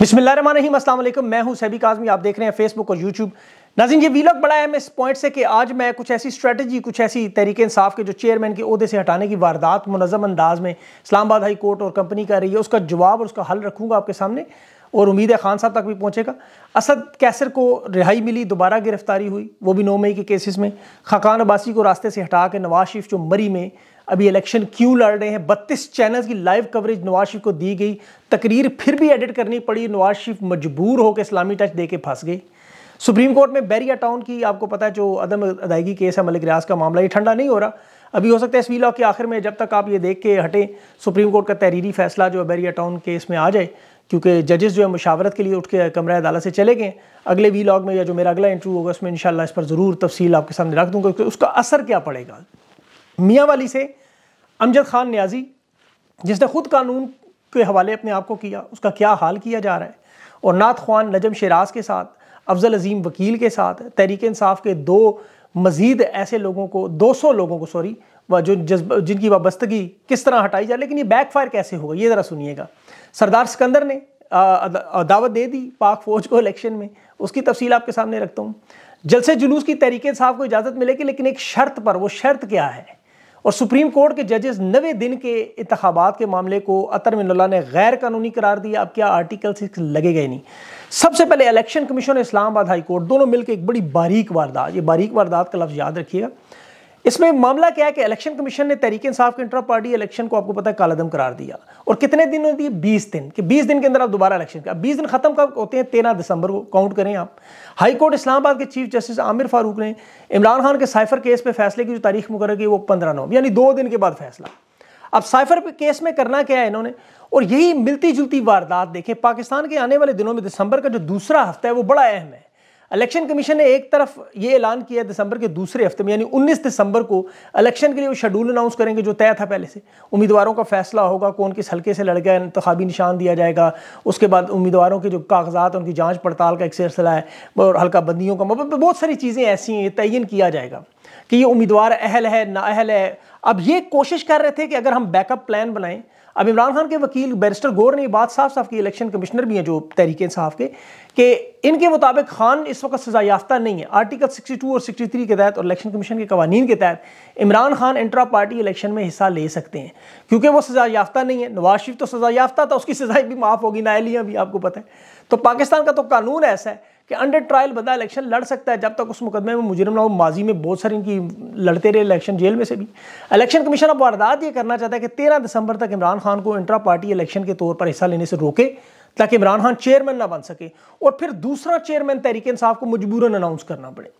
बिस्मिल्लाम असलम मैं हूं सैबी काजमी आप देख रहे हैं फेसबुक और यूट्यूब नाजिन ये वीलॉग बड़ा है इस पॉइंट से कि आज मैं कुछ ऐसी स्ट्रेटजी कुछ ऐसी तरीके इंसाफ के जो चेयरमैन के अहदे से हटाने की वारदात मनज़म अंदाज में इस्लामाबाद हाई कोर्ट और कंपनी कर रही है उसका जवाब और उसका हल रखूँगा आपके सामने और उम्मीद है खान साहब तक भी पहुँचेगा असद कैसर को रिहाई मिली दोबारा गिरफ्तारी हुई वो भी नौ मई के केसेस में खाकान अबासी को रास्ते से हटा के नवाज शरीफ जो मरी में अभी इलेक्शन क्यों लड़ रहे हैं बत्तीस चैनल्स की लाइव कवरेज नवाज शरीफ को दी गई तकरीर फिर भी एडिट करनी पड़ी नवाज शरीफ मजबूर होकर इस्लामी टच दे के फंस गई सुप्रीम कोर्ट में बैरिया टाउन की आपको पता है जो अदम अदायगी केस है मलिक रियाज का मामला ये ठंडा नहीं हो रहा अभी हो सकता है इस वीलॉग के आखिर में जब तक आप ये देख के हटें सुप्रीम कोर्ट का तहरीरी फैसला जो है बैरिया टाउन केस में आ जाए क्योंकि जजेस जो है मुशावरत के लिए उठ के कमरा अदालत से चले गए अगले लॉग में या जो मेरा अगला इंटरव्यू होगा उसमें शाला इस पर ज़रूर तफसील आपके सामने रख दूँगा उसका असर क्या पड़ेगा मियाँ वाली से अमजद खान न्याजी जिसने ख़ुद कानून के हवाले अपने आप को किया उसका क्या हाल किया जा रहा है और नात खान नजम शराज के साथ अफजल अजीम वकील के साथ तहरीक इंसाफ के दो मज़ीद ऐसे लोगों को 200 लोगों को सॉरी जो जज्ब जिनकी वाबस्तगी किस तरह हटाई जाए लेकिन ये बैक फायर कैसे होगा ये ज़रा सुनिएगा सरदार सिकंदर ने दावत दे दी पाक फौज को इलेक्शन में उसकी तफसील आपके सामने रखता हूँ जलसे जुलूस की तहरीक साहब को इजाज़त मिलेगी लेकिन एक शर्त पर वो शर्त क्या है और सुप्रीम कोर्ट के जजेस नवे दिन के इंतबात के मामले को अतर मिनल्ला ने गैर कानूनी करार दिया अब क्या आर्टिकल सिक्स लगे गए नहीं सबसे पहले इलेक्शन कमीशन और इस्लामाबाद हाई कोर्ट दोनों मिलकर एक बड़ी बारीक वारदात ये बारीक वारदात का लफ्ज़ याद रखिएगा इसमें मामला क्या है कि इलेक्शन कमीशन ने तहरीक इंसाफ के इंटर पार्टी इलेक्शन को आपको पता है कालादम करार दिया और कितने दिन दिए बीस दिन कि बीस दिन के अंदर आप दोबारा इलेक्शन का बीस दिन खत्म कब होते हैं तेरह दिसंबर को काउंट करें आप हाई कोर्ट इस्लामाबाद के चीफ जस्टिस आमिर फारूक ने इमरान खान के साइफर केस पर फैसले की जो तारीख मुकर की वो पंद्रह नवंबर यानी दो दिन के बाद फैसला अब साइफर केस में करना क्या है इन्होंने और यही मिलती जुलती वारदात देखें पाकिस्तान के आने वाले दिनों में दिसंबर का जो दूसरा हफ्ता है वो बड़ा अहम है इलेक्शन कमीशन ने एक तरफ ये ऐलान किया दिसंबर के दूसरे हफ्ते में यानी 19 दिसंबर को इलेक्शन के लिए वो शेड्यूल अनाउंस करेंगे जो तय था पहले से उम्मीदवारों का फैसला होगा कौन किस हल्के से लड़ गया इंतबी निशान दिया जाएगा उसके बाद उम्मीदवारों के जो कागजात उनकी जाँच पड़ताल का एक सिलसिला है और हल्का बंदियों का मतलब बहुत सारी चीज़ें ऐसी हैं तयन किया जाएगा कि ये उम्मीदवार अहल है नाअहल है अब ये कोशिश कर रहे थे कि अगर हम बैकअप प्लान बनाएं अब इमरान खान के वकील बैरिस्टर गौर ने बात साफ साफ की इलेक्शन कमिश्नर भी हैं जो तहरीक इंसाफ के कि इनके मुताबिक खान इस वक्त सजा याफ्ता नहीं है आर्टिकल 62 और 63 के तहत और इलेक्शन कमीशन के कवानीन के तहत Imran Khan intra party election में हिस्सा ले सकते हैं क्योंकि वो सजा याफ्ता नहीं है नवाज शरीफ तो सजा याफ्ता था उसकी सजाएं भी माफ़ होगी नायलियाँ भी आपको पता है तो पाकिस्तान का तो कानून ऐसा है कि अंडर ट्रायल बंदा इलेक्शन लड़ सकता है जब तक उस मुकदमे में मुजरम ना हो माजी में बहुत सारे इनकी लड़ते रहे इलेक्शन जेल में से भी इलेक्शन कमीशन अब वारदात ये करना चाहता है कि तेरह दिसंबर तक इमरान खान को इंट्रा पार्टी इलेक्शन के तौर पर हिस्सा लेने से रोके ताकि इमरान खान चेयरमैन ना बन सके और फिर दूसरा चेयरमैन तहरीक इंसाफ को मजबूरन अनाउंस करना पड़े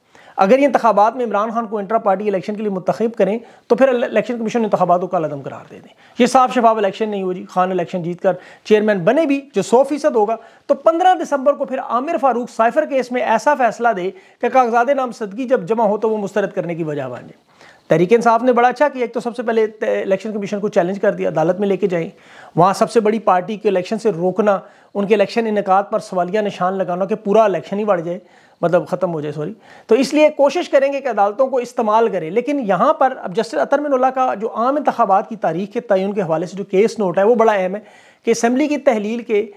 अगर ये इंतबात में इमरान खान को इंटरा पार्टी इलेक्शन के लिए मुंतब करें तो फिर इलेक्शन कमीशन इंतबात का लदम करार दे दें ये साफ शफाफ इलेक्शन नहीं हो जी खान इलेक्शन जीत कर चेयरमैन बने भी जो सौ फीसद होगा तो पंद्रह दिसंबर को फिर आमिर फारूक साइफर केस में ऐसा फैसला दे कि कागजात नामसदगी जब जमा हो तो वो मुस्तरद करने की वजह बन जाए तरीके इंसाफ ने बड़ा अच्छा किया एक तो सबसे पहले इलेक्शन कमीशन को चैलेंज कर दिया अदालत में लेके जाए वहाँ सबसे बड़ी पार्टी के इलेक्शन से रोकना उनके इलेक्शन इनका पर सवालिया निशान लगाना कि पूरा इलेक्शन ही बढ़ जाए मतलब ख़त्म हो जाए सॉरी तो इसलिए कोशिश करेंगे कि अदालतों को इस्तेमाल करें लेकिन यहाँ पर अब जस्टिस अतरमिनला का जो आम इंतबात की तारीख के तयन के हवाले से जो केस नोट है वो बड़ा अहम है कि असम्बली की तहलील के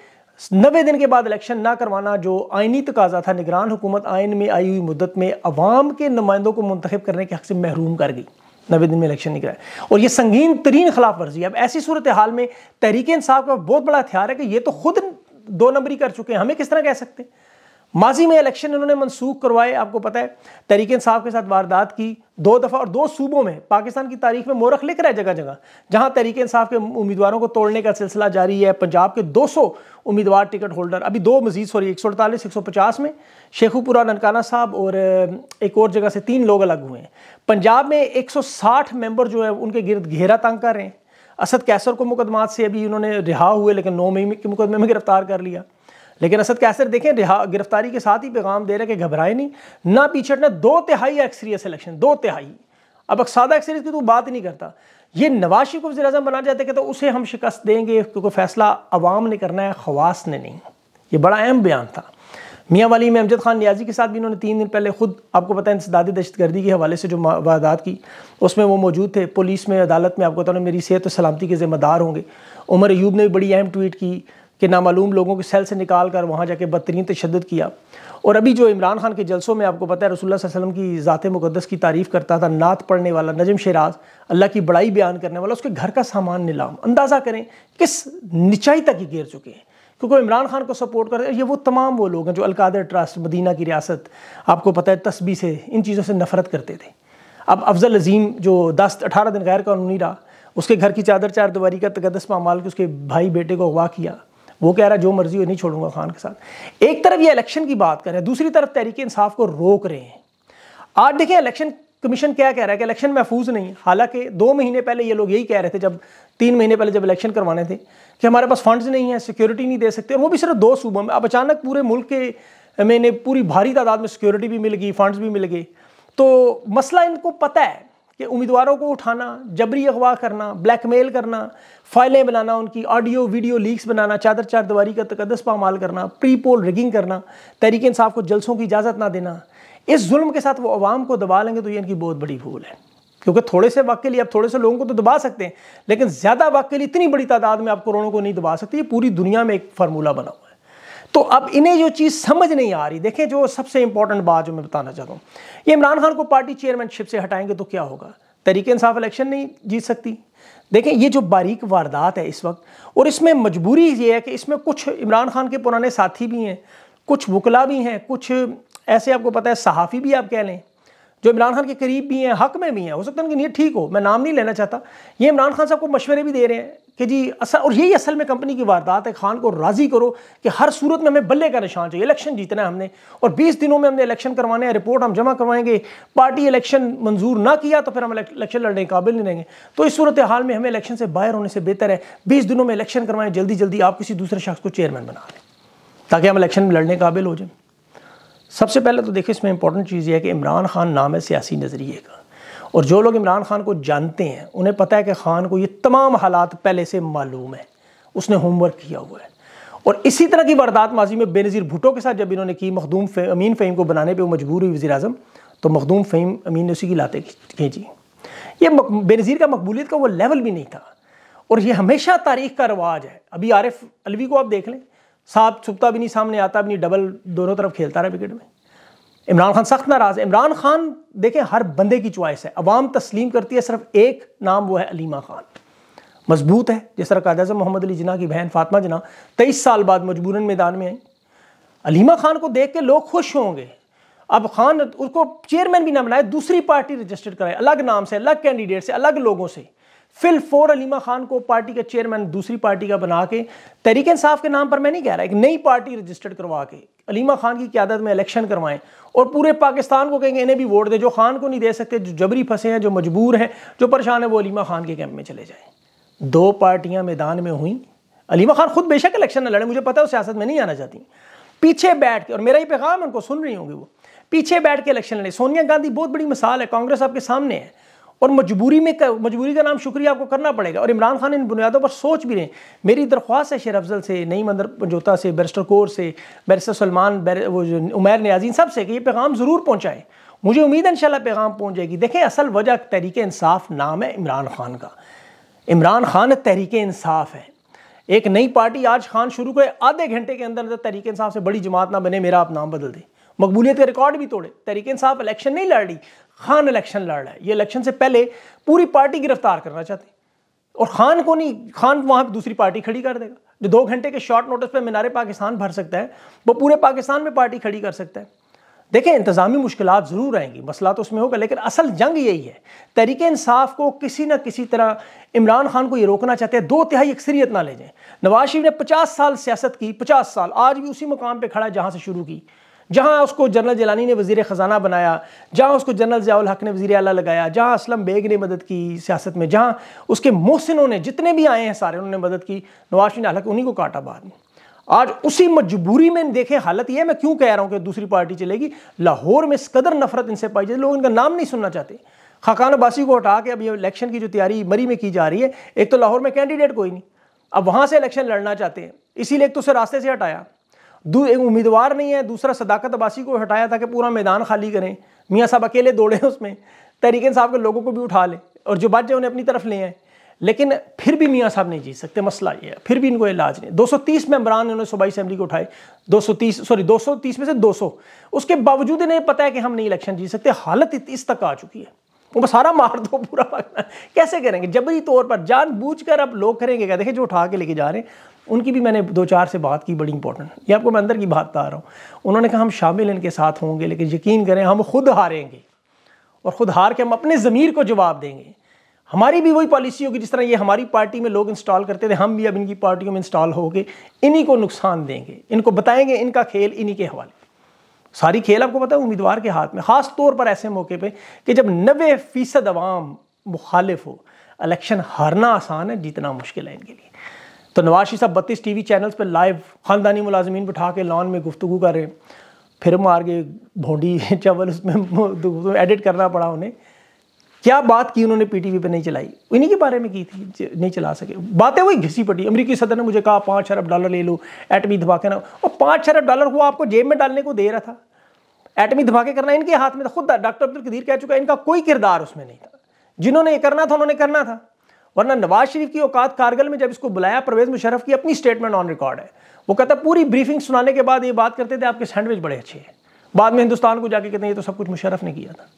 नबे दिन के बाद इलेक्शन ना करवाना जो आइनी तकाजा था निगरान हुकूमत आयन में आई हुई मुद्दत में अवाम के नुमाइंदों को मंतखब करने के हक से महरूम कर गई नबे दिन में इलेक्शन नहीं कराया और ये संगीन तरीन खिलाफ वर्जी है अब ऐसी सूरत हाल में तहरीक इंसाफ का बहुत बड़ा हथियार है कि ये तो खुद दो नंबरी कर चुके हैं हमें किस तरह कह सकते हैं माजी में इलेक्शन इन्होंने मनसूख करवाए आपको पता है तरीके साहब के साथ वारदात की दो दफ़ा और दो सूबों में पाकिस्तान की तारीख में मोरख लेकर है जगह जगह जहां तहरीक साहब के उम्मीदवारों को तोड़ने का सिलसिला जारी है पंजाब के 200 उम्मीदवार टिकट होल्डर अभी दो मजीद सॉरी एक सौ अड़तालीस एक सौ पचास में शेखुपुरा ननकाना साहब और एक और जगह से तीन लोग अलग हुए हैं पंजाब में एक सौ साठ मेंबर जो है उनके गिरद घेरा तंग कर रहे हैं असद कैसर को मुकदमात से अभी उन्होंने रिहा हुए लेकिन नौ मई के मुकदमे में गिरफ्तार कर लिया लेकिन असद कैसर देखें गिरफ्तारी के साथ ही पैगाम दे रहे कि घबराए नहीं ना पीछे ना दो तिहाई एक्सरीस सिलेक्शन दो तिहाई अब अक्सादा एक्सरीस की तो बात ही नहीं करता ये नवाशी को वजी अजम बना जाते कि तो उसे हम शिकस्त देंगे क्योंकि फैसला अवाम ने करना है खवास ने नहीं ये बड़ा अहम बयान था मियाँ वाली में अमजद खान नियाजी के साथ भी इन्होंने तीन दिन पहले खुद आपको पता है इंसदादी दहशतगर्दी के हवाले से जो वारदात की उसमें वो मौजूद थे पुलिस में अदालत में आपको पता मेरी सेहत और सलामती के ज़िम्मेदार होंगे उमर अयूब ने भी बड़ी अहम ट्वीट की कि नामालूम लोगों के सेल से निकाल कर वहाँ जाके बदतरीन तशद किया और अभी जो इमरान खान के जलसों में आपको पता है रसोल्ला वसलम की ज़ात मुकदस की तारीफ़ करता था नात पढ़ने वाला नजम शराज अल्लाह की बड़ाई बयान करने वाला उसके घर का सामान नीलाम अंदाज़ा करें किस निचाई तक ही गिर चुके हैं क्योंकि इमरान खान को सपोर्ट कर ये वो तमाम वो लोग हैं जो अलकादर ट्रस्ट मदीना की रियासत आपको पता है तस्बी से इन चीज़ों से नफरत करते थे अब अफजल अजीम जो दस अठारह दिन गैर कानूनी रहा उसके घर की चादर चार दीवारी का तकदस मामाल के उसके भाई बेटे को अगवा किया वो कह रहा है जो मर्जी हो नहीं छोड़ूंगा खान के साथ एक तरफ ये इलेक्शन की बात कर रहे हैं दूसरी तरफ तहरीक इंसाफ को रोक रहे हैं आज देखिए इलेक्शन कमीशन क्या कह रहा है कि इलेक्शन महफूज नहीं है हालांकि दो महीने पहले ये लोग यही कह रहे थे जब तीन महीने पहले जब इलेक्शन करवाने थे कि हमारे पास फंड्स नहीं है सिक्योरिटी नहीं दे सकते वो भी सिर्फ दो सूबों में अब अचानक पूरे मुल्क के मैंने पूरी भारी तादाद में सिक्योरिटी भी मिल गई फंड्स भी मिल गए तो मसला इनको पता है कि उम्मीदवारों को उठाना जबरी अगवा करना ब्लैकमेल करना फाइलें बनाना उनकी ऑडियो वीडियो लीक्स बनाना चादर चार दीवारी का तकदस पामाल करना प्री पोल रिगिंग करना तहरीक इंसाफ को जलसों की इजाज़त ना देना इस जुल्म के साथ वो आवाम को दबा लेंगे तो ये इनकी बहुत बड़ी भूल है क्योंकि थोड़े से वक्त के लिए आप थोड़े से लोगों को तो दबा सकते हैं लेकिन ज़्यादा वक्त के लिए इतनी बड़ी तादाद में आप करोड़ों को नहीं दबा सकते ये पूरी दुनिया में एक फार्मूला बना तो अब इन्हें जो चीज़ समझ नहीं आ रही देखें जो सबसे इंपॉर्टेंट बात जो मैं बताना चाहता हूँ ये इमरान खान को पार्टी चेयरमैनशिप से हटाएंगे तो क्या होगा तरीके इंसाफ इलेक्शन नहीं जीत सकती देखें ये जो बारीक वारदात है इस वक्त और इसमें मजबूरी ये है कि इसमें कुछ इमरान खान के पुराने साथी भी हैं कुछ वकला भी हैं कुछ ऐसे आपको पता है सहाफ़ी भी आप कह लें जो इमरान खान के करीब भी हैं हक में भी हैं हो सकता है उनकी नीयत ठीक हो मैं नाम नहीं लेना चाहता ये इमरान खान साहब को मशवरे भी दे रहे हैं कि जी असल और यही असल में कंपनी की वारदात है खान को राज़ी करो कि हर सूरत में हमें बल्ले का निशान चाहिए इलेक्शन जीतना है हमने और 20 दिनों में हमने इलेक्शन करवाने हैं रिपोर्ट हम जमा करवाएंगे पार्टी इलेक्शन मंजूर ना किया तो फिर हम इलेक्शन लड़ने के काबिल नहीं रहेंगे तो इस सूरत हाल में हमें इलेक्शन से बाहर होने से बेहतर है बीस दिनों में इलेक्शन करवाएं जल्दी जल्दी आप किसी दूसरे शख्स को चेयरमैन बना लें ताकि हम इलेक्शन में लड़ने काबिल हो जाए सबसे पहले तो देखिए इसमें इंपॉर्टेंट चीज़ यह है कि इमरान खान नाम है सियासी नज़रिए का और जो लोग इमरान खान को जानते हैं उन्हें पता है कि खान को ये तमाम हालात पहले से मालूम है उसने होमवर्क किया हुआ है और इसी तरह की वारदात माजी में बेनज़ीर भुटो के साथ जब इन्होंने की मखदूम फे, अमीन फ़हीम को बनाने पर वो मजबूर हुई वजी अजम तो मखदूम फ़हीम अमीन ने उसी की लाते खींची ये बेनज़ीर का मकबूलियत का वो लेवल भी नहीं था और ये हमेशा तारीख का रवाज है अभी आरिफ अलवी को आप देख लें साहब छुपता भी नहीं सामने आता भी नहीं डबल दोनों तरफ खेलता रहा विकेट में इमरान खान सख्त नाराज है इमरान खान देखें हर बंदे की चॉइस है अवाम तस्लीम करती है सिर्फ एक नाम वो है अलीमा खान मजबूत है जिस तरह कायद अजम मोहम्मद अली जिना की बहन फातमा जना तेईस साल बाद मजबूरन मैदान में आई अलीमा खान को देख के लोग खुश होंगे अब खान उसको चेयरमैन भी ना बनाए दूसरी पार्टी रजिस्टर्ड कराए अलग नाम से अलग कैंडिडेट से अलग लोगों से फिल फोर अलीमा खान को पार्टी का चेयरमैन दूसरी पार्टी का बना के तहरीक इंसाफ के नाम पर मैं नहीं कह रहा एक नई पार्टी रजिस्टर्ड करवा के अलीमा खान की क्यादत में इलेक्शन करवाएं और पूरे पाकिस्तान को कहेंगे इन्हें भी वोट दे जो खान को नहीं दे सकते जो जबरी फंसे हैं जो मजबूर हैं जो परेशान हैं वो अलीमा खान के कैंप में चले जाएँ दो पार्टियाँ मैदान में हुई अलीमा खान खुद बेशक इलेक्शन न लड़े मुझे पता है सियासत में नहीं आना चाहती पीछे बैठ के और मेरा ही पैगाम उनको सुन रही होंगी वो पीछे बैठ के इलेक्शन लड़े सोनिया गांधी बहुत बड़ी मिसाल है कांग्रेस आपके सामने है और मजबूरी में कर, मजबूरी का नाम शुक्रिया आपको करना पड़ेगा और इमरान खान इन बुनियादों पर सोच भी रहे मेरी दरख्वास्त है शेर अफजल से नई मंदर पंजोता से बैरिस्टर कौर से बैरिस्टर सलमान बैर, वो उमैर न्याजीन सब से कि ये पैगाम ज़रूर पहुँचाएँ मुझे उम्मीद है इन पैगाम पहुँच जाएगी देखें असल वजह तहरीक इंसाफ नाम है इमरान खान का इमरान खान तहरीक इंसाफ है एक नई पार्टी आज खान शुरू करे आधे घंटे के अंदर अंदर तहरीक इंसाफ से बड़ी जमात ना बने मेरा आप नाम बदल दें मकबूलियत का रिकॉर्ड भी तोड़े तरीके इंसाफ इलेक्शन नहीं लड़ रही खान इलेक्शन लड़ रहा है ये इलेक्शन से पहले पूरी पार्टी गिरफ्तार करना चाहते हैं और खान को नहीं खान वहाँ दूसरी पार्टी खड़ी कर देगा जो दो घंटे के शॉर्ट नोटिस पे मीनारे पाकिस्तान भर सकता है वो पूरे पाकिस्तान में पार्टी खड़ी कर सकता है देखें इंतजामी मुश्किल ज़रूर आएंगी मसला तो उसमें होगा लेकिन असल जंग यही है तहरीक इंसाफ को किसी न किसी तरह इमरान खान को ये रोकना चाहते हैं दो तिहाई अक्सरियत ना ले जाए नवाज शरीफ ने पचास साल सियासत की पचास साल आज भी उसी मुकाम पर खड़ा है जहाँ से शुरू की जहाँ उसको जनरल जलानी ने वजीर ख़जाना बनाया जहाँ उसको जनरल जयाल हक ने वजीर अला लगाया जहाँ असलम बेग ने मदद की सियासत में जहाँ उसके मोहसिनों ने जितने भी आए हैं सारे उन्होंने मदद की नवाज शरीफ हालांकि उन्हीं को काटा बाद में आज उसी मजबूरी में देखें हालत यह मैं क्यों कह रहा हूँ कि दूसरी पार्टी चलेगी लाहौर में इस कदर नफरत इनसे पाई जाती लोग इनका नाम नहीं सुनना चाहते खाकान अब्बासी को हटा के अब ये इलेक्शन की जो तैयारी मरी में की जा रही है एक तो लाहौर में कैंडिडेट कोई नहीं अब वहाँ से इलेक्शन लड़ना चाहते हैं इसीलिए एक तो उसे रास्ते से हटाया एक उम्मीदवार नहीं है दूसरा सदाकत अबासी को हटाया था कि पूरा मैदान खाली करें मियाँ साहब अकेले दौड़े उसमें तहरीकन साहब के लोगों को भी उठा लें और जो बच जाए उन्हें अपनी तरफ ले आए लेकिन फिर भी मियाँ साहब नहीं जीत सकते मसला ये है फिर भी इनको इलाज नहीं 230 मेम्बरान इन्होंने सूबाई असम्बली को उठाए 230 सॉरी 230 में से 200 उसके बावजूद इन्हें पता है कि हम नहीं इलेक्शन जीत सकते हालत इस तक आ चुकी है वो सारा मार दो पूरा कैसे करेंगे जबरी तौर पर कर अब लोग करेंगे क्या देखिए जो उठा के लेके जा रहे हैं उनकी भी मैंने दो चार से बात की बड़ी इंपॉर्टेंट ये आपको मैं अंदर की बात बता रहा हूँ उन्होंने कहा हम शामिल इनके साथ होंगे लेकिन यकीन करें हम खुद हारेंगे और खुद हार के हम अपने ज़मीर को जवाब देंगे हमारी भी वही पॉलिसी होगी जिस तरह ये हमारी पार्टी में लोग इंस्टॉल करते थे हम भी अब इनकी पार्टियों में इंस्टॉल होके इन्हीं को नुकसान देंगे इनको बताएंगे इनका खेल इन्हीं के हवाले सारी खेल आपको पता है उम्मीदवार के हाथ में ख़ास तौर पर ऐसे मौके पर कि जब नबे फ़ीसद अवाम मुखालिफ हो इलेक्शन हारना आसान है जीतना मुश्किल है इनके लिए तो नवाज शी साहब बत्तीस टी वी चैनल्स पर लाइव ख़ानदानी मुलाजमीन बिठा के लॉन में गुफ्तु कर रहे फिर मार के भोंडी चावल उसमें एडिट करना पड़ा उन्हें क्या बात की उन्होंने पीटीवी पे नहीं चलाई इन्हीं के बारे में की थी नहीं चला सके बातें वही घिसी पड़ी अमरीकी सदर ने मुझे कहा पाँच अरब डॉलर ले लो एटमी धमाके ना और पाँच अरब डॉलर को आपको जेब में डालने को दे रहा था एटमी धमाके करना इनके हाथ में था खुद डॉक्टर अब्दुल कदीर कह चुका इनका कोई किरदार उसमें नहीं था जिन्होंने ये करना था उन्होंने करना था वरना नवाज शरीफ की औकात कारगिल में जब इसको बुलाया परवेज मुशरफ की अपनी स्टेटमेंट ऑन रिकॉर्ड है वो कहता पूरी ब्रीफिंग सुनाने के बाद ये बात करते थे आपके सैंडविच बड़े अच्छे हैं बाद में हिंदुस्तान को जाके कहते हैं ये तो सब कुछ मुशरफ ने किया था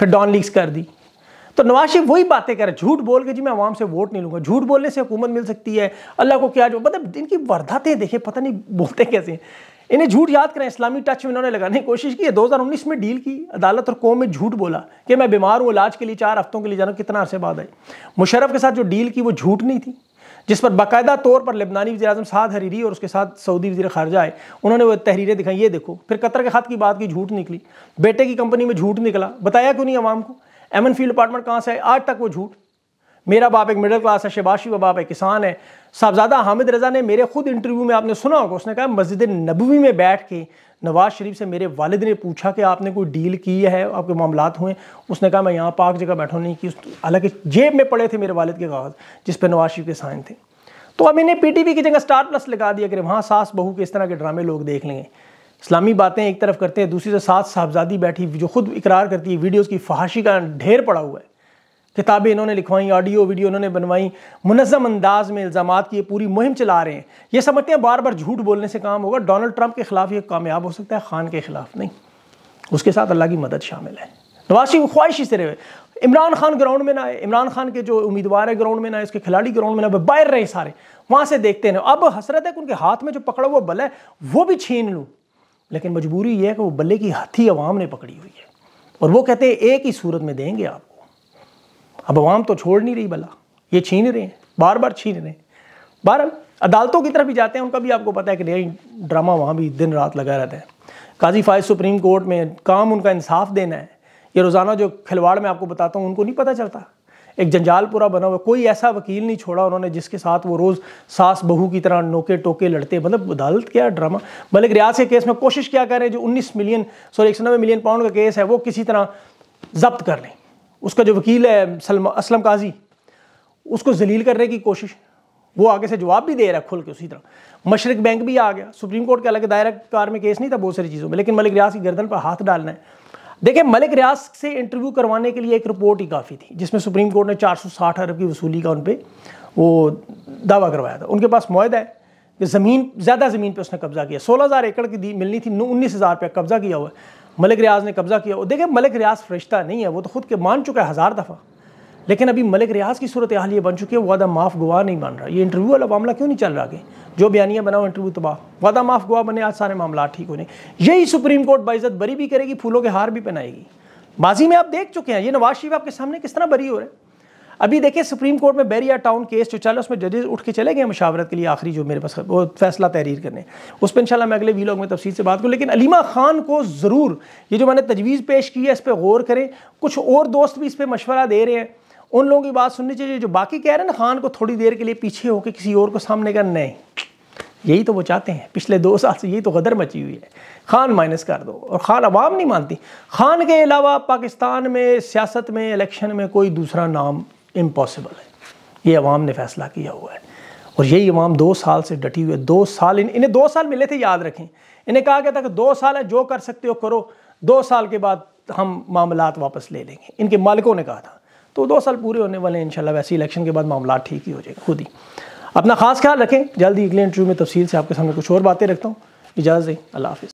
फिर डॉन लीक्स कर दी तो नवाज शरीफ वही बातें कह रहे झूठ बोल के जी मैं आवाम से वोट नहीं लूँगा झूठ बोलने से हुकूमत मिल सकती है अल्लाह को क्या जो मतलब इनकी वर्धातें देखें पता नहीं बोलते कैसे इन्हें झूठ याद करें इस्लामी टच में इन्होंने लगाने की कोशिश की है 2019 में डील की अदालत और कौम में झूठ बोला कि मैं बीमार हूँ इलाज के लिए चार हफ्तों के लिए जाना कितना अरसे बाद आई मुशरफ के साथ जो डील की वो झूठ नहीं थी जिस पर बाकायदा तौर पर लेबनानी वजी अजम साद हरीरी और उसके साथ सऊदी वजी खारजा आए उन्होंने वो तहरीरें दिखाई ये देखो फिर कतर के खात की बात की झूठ निकली बेटे की कंपनी में झूठ निकला बताया क्यों नहीं आवाम को एम एन फील्ड डिपार्टमेंट कहाँ से है आज तक वो झूठ मेरा बाप एक मिडिल क्लास है शबाशी का बाप एक किसान है साहबजादा हामिद रजा ने मेरे खुद इंटरव्यू में आपने सुना होगा उसने कहा मस्जिद नबवी में बैठ के नवाज शरीफ से मेरे वालिद ने पूछा कि आपने कोई डील की है आपके मामला हुए उसने कहा मैं यहाँ पाक जगह बैठा नहीं की हालांकि जेब में पड़े थे मेरे वालिद के कागज़ जिस पर नवाज शरीफ के साइन थे तो अब इन्हें पी टी वी की जगह स्टार प्लस लगा दिया कि वहाँ सास बहू के इस तरह के ड्रामे लोग देख लेंगे इस्लामी बातें एक तरफ करते हैं दूसरी से सात साहबजादी बैठी जो खुद इकरार करती है वीडियोज़ की फहाशी का ढेर पड़ा हुआ है किताबें इन्होंने लिखवाई ऑडियो वीडियो इन्होंने बनवाई मुनज़म अंदाज में इल्ज़ाम की पूरी मुहिम चला रहे हैं ये समझते हैं बार बार झूठ बोलने से काम होगा डोनाल्ड ट्रंप के ख़िलाफ़ ये कामयाब हो सकता है खान के ख़िलाफ़ नहीं उसके साथ अल्लाह की मदद शामिल है नवासी ख्वाहिशी ख्वाहिश रहे तरह इमरान खान ग्राउंड में ना आए इमरान खान के जो उम्मीदवार है ग्राउंड में ना आए उसके खिलाड़ी ग्राउंड में ना बाहर रहे सारे वहाँ से देखते हैं अब हसरत है कि उनके हाथ में जो पकड़ा हुआ बल है वो भी छीन लूँ लेकिन मजबूरी यह है कि वो बल्ले की हथी अवाम ने पकड़ी हुई है और वो कहते हैं एक ही सूरत में देंगे आपको अब अवाम तो छोड़ नहीं रही भला ये छीन रहे हैं बार बार छीन रहे हैं बहर अदालतों की तरफ भी जाते हैं उनका भी आपको पता है कि नहीं ड्रामा वहाँ भी दिन रात लगा रहता है काजी फायद सुप्रीम कोर्ट में काम उनका इंसाफ देना है ये रोज़ाना जो खिलवाड़ में आपको बताता हूँ उनको नहीं पता चलता एक जंजाल पूरा बना हुआ कोई ऐसा वकील नहीं छोड़ा उन्होंने जिसके साथ वो रोज़ सास बहू की तरह नोके टोके लड़ते मतलब अदालत क्या ड्रामा बल्कि रियाज के केस में कोशिश क्या करें जो उन्नीस मिलियन सॉरी एक मिलियन पाउंड का केस है वो किसी तरह जब्त कर लें उसका जो वकील है असलम काजी उसको जलील करने की कोशिश वो आगे से जवाब भी दे रहा है खुल के उसी तरह मशरक बैंक भी आ गया सुप्रीम कोर्ट के अलग दायरा कार में केस नहीं था बहुत सारी चीज़ों में लेकिन मलिक रियाज की गर्दन पर हाथ डालना है देखिए मलिक रियाज से इंटरव्यू करवाने के लिए एक रिपोर्ट ही काफ़ी थी जिसमें सुप्रीम कोर्ट ने 460 अरब की वसूली का उन पर वो दावा करवाया था उनके पास माहदा है कि ज़मीन ज़्यादा ज़मीन पे उसने कब्ज़ा किया सोलह हज़ार एकड़ की दी मिलनी थी उन्नीस हज़ार पे कब्ज़ा किया हुआ है मलिक रियाज ने कब्ज़ा किया हुआ देखिए मलिक रियाज फरिश्ता नहीं है वो तो खुद के मान चुका है हज़ार दफ़ा लेकिन अभी मलिक रियाज की सूरत हाल ये बन चुकी है वादा माफ़ गवाह नहीं मान रहा ये इंटरव्यू वाला मामला क्यों नहीं चल रहा है जो बयानिया बनाओ इंटरव्यू तबाह वादा माफ़ गवाह बने आज सारे मामला ठीक होने यही सुप्रीम कोर्ट बाइज़त बरी भी करेगी फूलों के हार भी पहनाएगी माजी में आप देख चुके हैं ये नवाज शरीफ आपके सामने किस तरह बरी हो रहे अभी देखिए सुप्रीम कोर्ट में बैरिया टाउन केस जो चला उसमें जजेज उठ के चले गए मुशावरत के लिए आखिरी जो मेरे पास वो फैसला तहरीर करने उस पर इंशाल्लाह मैं अगले वीलॉग में तफसील से बात करूँ लेकिन अलीमा खान को ज़रूर ये जो मैंने तजवीज़ पेश की है इस पर गौर करें कुछ और दोस्त भी इस पर मशवरा दे रहे हैं उन लोगों की बात सुननी चाहिए जो बाकी कह रहे हैं ना खान को थोड़ी देर के लिए पीछे होकर किसी और को सामने कर नहीं यही तो वो चाहते हैं पिछले दो साल से यही तो गदर मची हुई है खान माइनस कर दो और खान अवाम नहीं मानती खान के अलावा पाकिस्तान में सियासत में इलेक्शन में कोई दूसरा नाम इम्पॉसिबल है ये अवाम ने फैसला किया हुआ है और यही अवाम दो साल से डटी हुई है दो साल इन इन्हें दो साल मिले थे याद रखें इन्हें कहा गया था कि दो साल है जो कर सकते हो करो दो साल के बाद हम मामला वापस ले लेंगे इनके मालिकों ने कहा था तो दो साल पूरे होने वाले हैं इंशाल्लाह वैसे इलेक्शन के बाद मामला ठीक ही हो जाएगा खुद ही अपना खास ख्याल रखें जल्दी अगले इंटरव्यू में तफसील से आपके सामने कुछ और बातें रखता हूँ इजाज़ दें अल्लाह